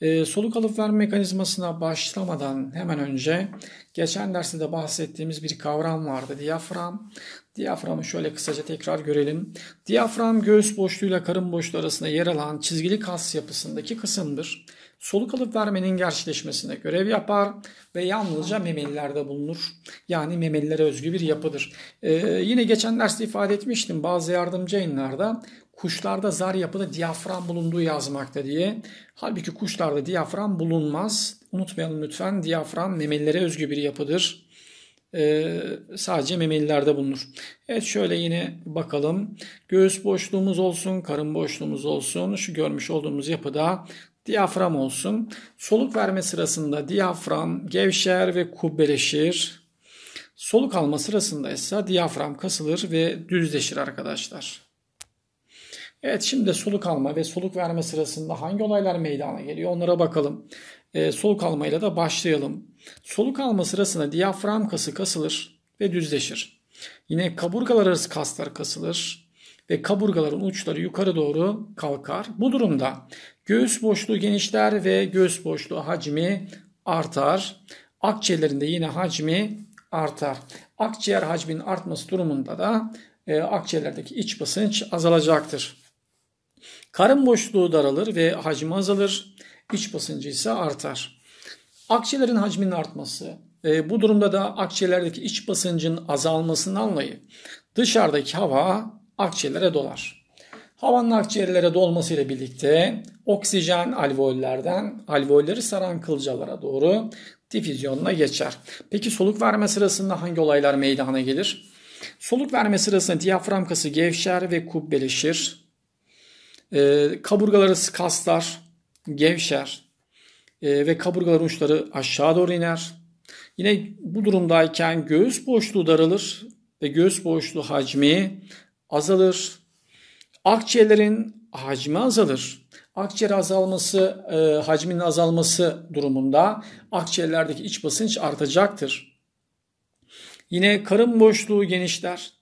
Ee, soluk alıp verme mekanizmasına başlamadan hemen önce geçen derste de bahsettiğimiz bir kavram vardı. Diyafram. Diyaframı şöyle kısaca tekrar görelim. Diyafram göğüs boşluğuyla karın boşluğu arasında yer alan çizgili kas yapısındaki kısımdır. Soluk alıp vermenin gerçekleşmesine görev yapar ve yalnızca memelilerde bulunur. Yani memelilere özgü bir yapıdır. Ee, yine geçen derste ifade etmiştim bazı yardımcı yayınlarda kuşlarda zar yapıda diyafram bulunduğu yazmakta diye. Halbuki kuşlarda diyafram bulunmaz. Unutmayalım lütfen diyafram memelilere özgü bir yapıdır. Ee, sadece memelilerde bulunur. Evet şöyle yine bakalım. Göğüs boşluğumuz olsun, karın boşluğumuz olsun. Şu görmüş olduğumuz yapıda diyafram olsun. Soluk verme sırasında diyafram gevşer ve kubbeleşir. Soluk alma sırasında ise diyafram kasılır ve düzleşir arkadaşlar. Evet şimdi soluk alma ve soluk verme sırasında hangi olaylar meydana geliyor onlara bakalım. E, soluk almayla da başlayalım. Soluk alma sırasında diyafram kası kasılır ve düzleşir. Yine kaburgalar arası kaslar kasılır ve kaburgaların uçları yukarı doğru kalkar. Bu durumda göğüs boşluğu genişler ve göğüs boşluğu hacmi artar. Akciğerlerinde yine hacmi artar. Akciğer hacminin artması durumunda da e, akciğerlerdeki iç basınç azalacaktır. Karın boşluğu daralır ve hacmi azalır. İç basıncı ise artar. Akçelerin hacminin artması, e, bu durumda da akçelerdeki iç basıncın azalmasından anlayı, dışarıdaki hava akçelere dolar. Havanın akciğerlere dolmasıyla birlikte oksijen alveollerden alveolleri saran kılcalara doğru difüzyonuna geçer. Peki soluk verme sırasında hangi olaylar meydana gelir? Soluk verme sırasında diyafram kası gevşer ve kubbeleşir. E, ee, kaburgalar kaslar gevşer e, ve kaburgaların uçları aşağı doğru iner. Yine bu durumdayken göğüs boşluğu daralır ve göğüs boşluğu hacmi azalır. Akciğerlerin hacmi azalır. Akciğer azalması, e, hacminin azalması durumunda akciğerlerdeki iç basınç artacaktır. Yine karın boşluğu genişler.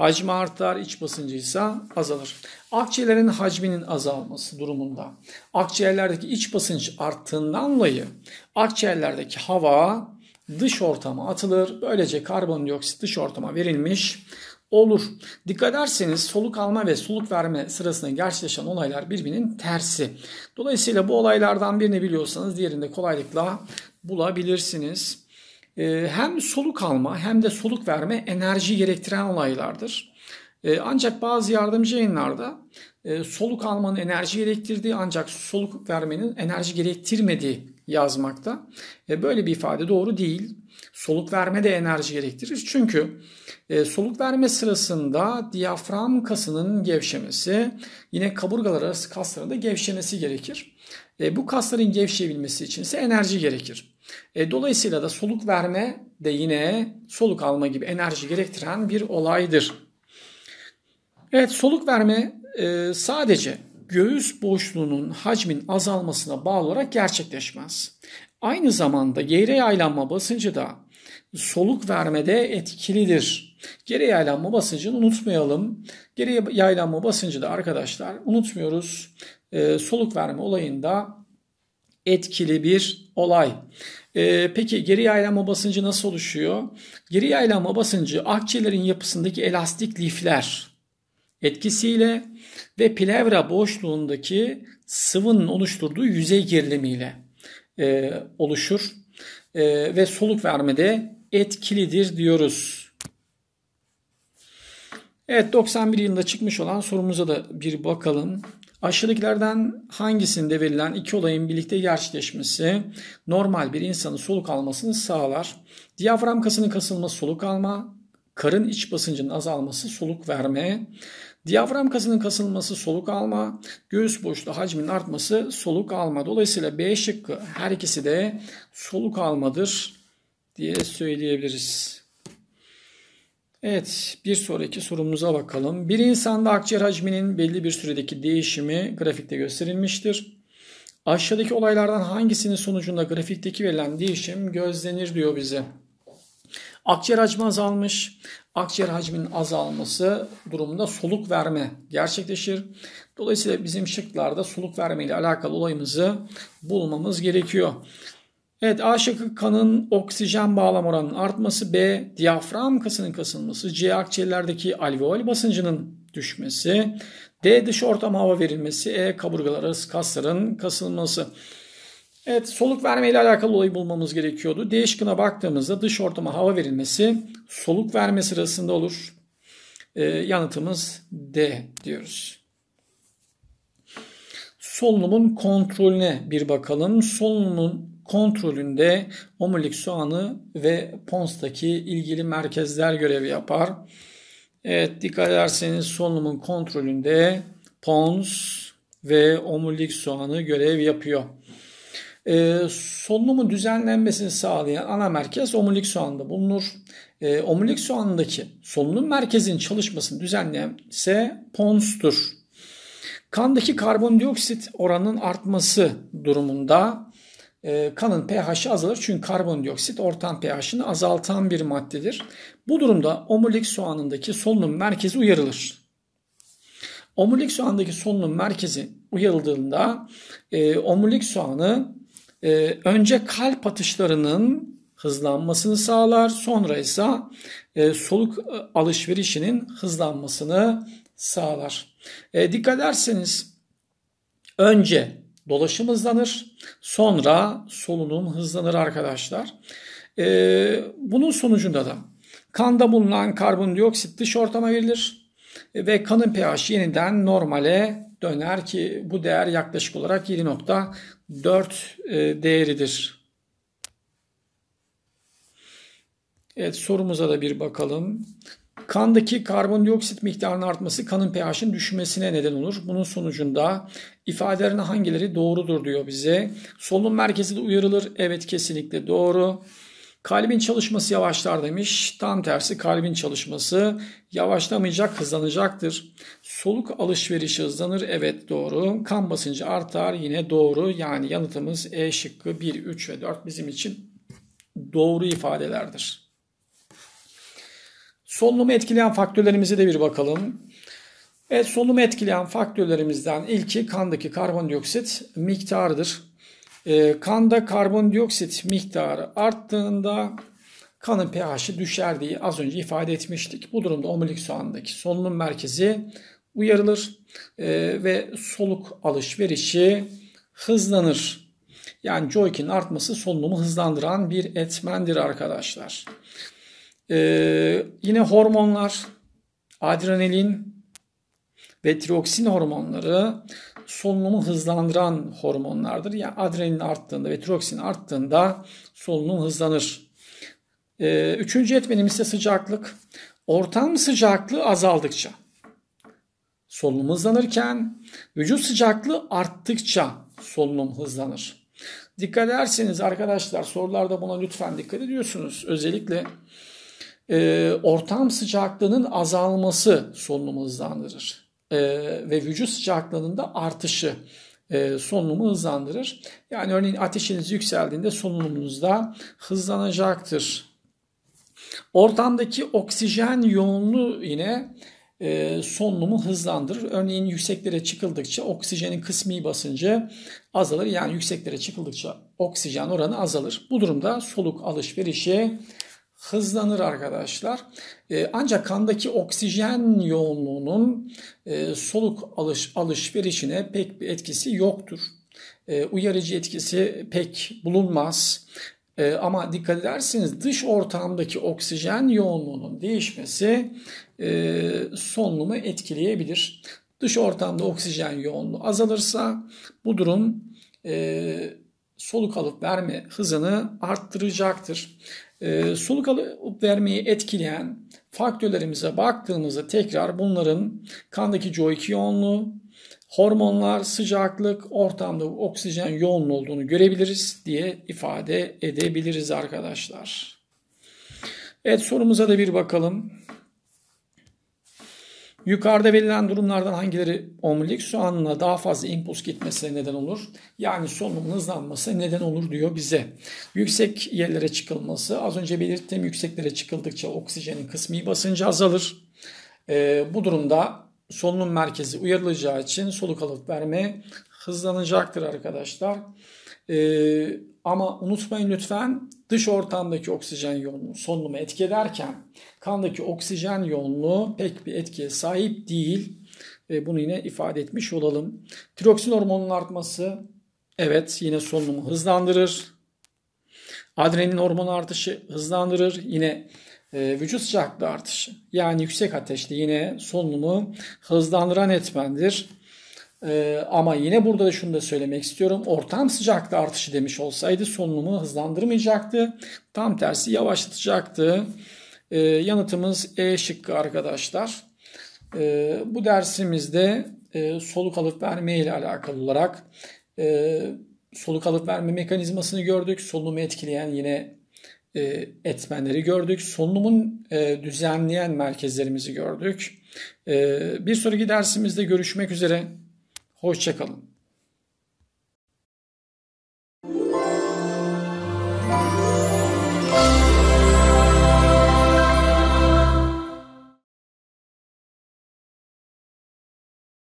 Hacmi artar, iç basıncı ise azalır. Akciğerlerin hacminin azalması durumunda akciğerlerdeki iç basınç arttığından dolayı akciğerlerdeki hava dış ortama atılır. Böylece karbondioksit dış ortama verilmiş olur. Dikkat ederseniz soluk alma ve soluk verme sırasında gerçekleşen olaylar birbirinin tersi. Dolayısıyla bu olaylardan birini biliyorsanız diğerini de kolaylıkla bulabilirsiniz. Ee, hem soluk alma hem de soluk verme enerji gerektiren olaylardır. Ee, ancak bazı yardımcı yayınlarda e, soluk almanın enerji gerektirdiği ancak soluk vermenin enerji gerektirmediği yazmakta. E, böyle bir ifade doğru değil. Soluk verme de enerji gerektirir. Çünkü e, soluk verme sırasında diyafram kasının gevşemesi, yine kaburgalar arası kasların da gevşemesi gerekir. E, bu kasların gevşeyebilmesi için ise enerji gerekir. E, dolayısıyla da soluk verme de yine soluk alma gibi enerji gerektiren bir olaydır. Evet soluk verme e, sadece göğüs boşluğunun hacmin azalmasına bağlı olarak gerçekleşmez. Aynı zamanda geri yaylanma basıncı da soluk vermede etkilidir. Geri yaylanma basıncını unutmayalım. Geri yaylanma basıncı da arkadaşlar unutmuyoruz. E, soluk verme olayında etkili bir olay. E, peki geri yaylanma basıncı nasıl oluşuyor? Geri yaylanma basıncı akciğerlerin yapısındaki elastik lifler etkisiyle ve plevra boşluğundaki sıvının oluşturduğu yüzey gerilimiyle e, oluşur e, ve soluk vermede etkilidir diyoruz. Evet 91 yılında çıkmış olan sorumuza da bir bakalım. Aşağıdakilerden hangisinde verilen iki olayın birlikte gerçekleşmesi normal bir insanın soluk almasını sağlar? Diyafram kasının kasılması soluk alma, karın iç basıncının azalması soluk verme, diyafram kasının kasılması soluk alma, göğüs boşluğu hacminin artması soluk alma. Dolayısıyla B şıkkı her ikisi de soluk almadır diye söyleyebiliriz. Evet bir sonraki sorumuza bakalım. Bir insanda akciğer hacminin belli bir süredeki değişimi grafikte gösterilmiştir. Aşağıdaki olaylardan hangisinin sonucunda grafikteki verilen değişim gözlenir diyor bize. Akciğer hacmi azalmış. Akciğer hacminin azalması durumunda soluk verme gerçekleşir. Dolayısıyla bizim şıklarda soluk verme ile alakalı olayımızı bulmamız gerekiyor. Evet A şıkkı kanın oksijen bağlam oranının artması. B diyafram kasının kasılması. C akciğerlerdeki alveol basıncının düşmesi. D dış ortam hava verilmesi. E kaburgalar arası kasların kasılması. Evet soluk verme ile alakalı olayı bulmamız gerekiyordu. Değişkine baktığımızda dış ortama hava verilmesi soluk verme sırasında olur. E, yanıtımız D diyoruz. Solunumun kontrolüne bir bakalım. Solunumun kontrolünde omurilik soğanı ve pons'taki ilgili merkezler görevi yapar. Evet dikkat ederseniz solunumun kontrolünde pons ve omurilik soğanı görev yapıyor. E, solunumun düzenlenmesini sağlayan ana merkez omurilik soğanında bulunur. E, omurilik soğanındaki solunum merkezinin çalışmasını düzenleyen ise ponstur. Kandaki karbondioksit oranının artması durumunda e, kanın pH'i azalır çünkü karbondioksit ortam pH'ini azaltan bir maddedir. Bu durumda omurilik soğanındaki solunum merkezi uyarılır. Omurilik soğandaki solunum merkezi uyarıldığında e, omurilik soğanı e, önce kalp atışlarının hızlanmasını sağlar. Sonra ise e, soluk e, alışverişinin hızlanmasını sağlar. E, dikkat ederseniz önce dolaşım hızlanır. Sonra solunum hızlanır arkadaşlar. E, bunun sonucunda da kanda bulunan karbondioksit dış ortama verilir ve kanın pH yeniden normale döner ki bu değer yaklaşık olarak 7.4 e, değeridir. Evet sorumuza da bir bakalım. Kandaki karbondioksit miktarının artması kanın pH'in düşmesine neden olur. Bunun sonucunda ifadelerin hangileri doğrudur diyor bize. Solunum merkezi de uyarılır. Evet kesinlikle doğru. Kalbin çalışması yavaşlar demiş. Tam tersi kalbin çalışması yavaşlamayacak, hızlanacaktır. Soluk alışverişi hızlanır. Evet doğru. Kan basıncı artar. Yine doğru. Yani yanıtımız E şıkkı 1, 3 ve 4 bizim için doğru ifadelerdir. Solunumu etkileyen faktörlerimize de bir bakalım. Evet, solunumu etkileyen faktörlerimizden ilki kandaki karbondioksit miktarıdır. E, kanda karbondioksit miktarı arttığında kanın pH'i düşer diye az önce ifade etmiştik. Bu durumda omurilik soğandaki solunum merkezi uyarılır e, ve soluk alışverişi hızlanır. Yani Joykin artması solunumu hızlandıran bir etmendir arkadaşlar. Ee, yine hormonlar, adrenalin ve tiroksin hormonları solunumu hızlandıran hormonlardır. Yani adrenalin arttığında ve tiroksin arttığında solunum hızlanır. Ee, üçüncü etmenimiz ise sıcaklık. Ortam sıcaklığı azaldıkça solunum hızlanırken vücut sıcaklığı arttıkça solunum hızlanır. Dikkat ederseniz arkadaşlar sorularda buna lütfen dikkat ediyorsunuz. Özellikle e, ortam sıcaklığının azalması solunumu hızlandırır e, ve vücut sıcaklığında artışı e, solunumu hızlandırır. Yani örneğin ateşiniz yükseldiğinde solunumunuz da hızlanacaktır. Ortamdaki oksijen yoğunluğu yine e, solunumu hızlandırır. Örneğin yükseklere çıkıldıkça oksijenin kısmi basıncı azalır. Yani yükseklere çıkıldıkça oksijen oranı azalır. Bu durumda soluk alışverişi hızlanır arkadaşlar. E, ancak kandaki oksijen yoğunluğunun e, soluk alış alışverişine pek bir etkisi yoktur. E, uyarıcı etkisi pek bulunmaz. ama dikkat ederseniz dış ortamdaki oksijen yoğunluğunun değişmesi solunumu etkileyebilir. Dış ortamda oksijen yoğunluğu azalırsa bu durum soluk alıp verme hızını arttıracaktır e, soluk alıp vermeyi etkileyen faktörlerimize baktığımızda tekrar bunların kandaki CO2 yoğunluğu, hormonlar, sıcaklık, ortamda oksijen yoğun olduğunu görebiliriz diye ifade edebiliriz arkadaşlar. Evet sorumuza da bir bakalım. Yukarıda verilen durumlardan hangileri omurilik soğanla daha fazla impuls gitmesine neden olur? Yani solunumun hızlanması neden olur diyor bize. Yüksek yerlere çıkılması. Az önce belirttiğim yükseklere çıkıldıkça oksijenin kısmi basıncı azalır. E, bu durumda solunum merkezi uyarılacağı için soluk alıp verme hızlanacaktır arkadaşlar. Ee, ama unutmayın lütfen dış ortamdaki oksijen yoğunluğu solunumu etki kandaki oksijen yoğunluğu pek bir etkiye sahip değil. E, bunu yine ifade etmiş olalım. Tiroksin hormonunun artması evet yine solunumu hızlandırır. Adrenalin hormonu artışı hızlandırır. Yine e, vücut sıcaklığı artışı yani yüksek ateşte yine solunumu hızlandıran etmendir. Ee, ama yine burada da şunu da söylemek istiyorum. Ortam sıcaklığı artışı demiş olsaydı solunumu hızlandırmayacaktı. Tam tersi yavaşlatacaktı. Ee, yanıtımız E şıkkı arkadaşlar. Ee, bu dersimizde e, soluk alıp verme ile alakalı olarak e, soluk alıp verme mekanizmasını gördük. Solunumu etkileyen yine e, etmenleri gördük. Solunumun e, düzenleyen merkezlerimizi gördük. E, bir sonraki dersimizde görüşmek üzere. Hoşçakalın.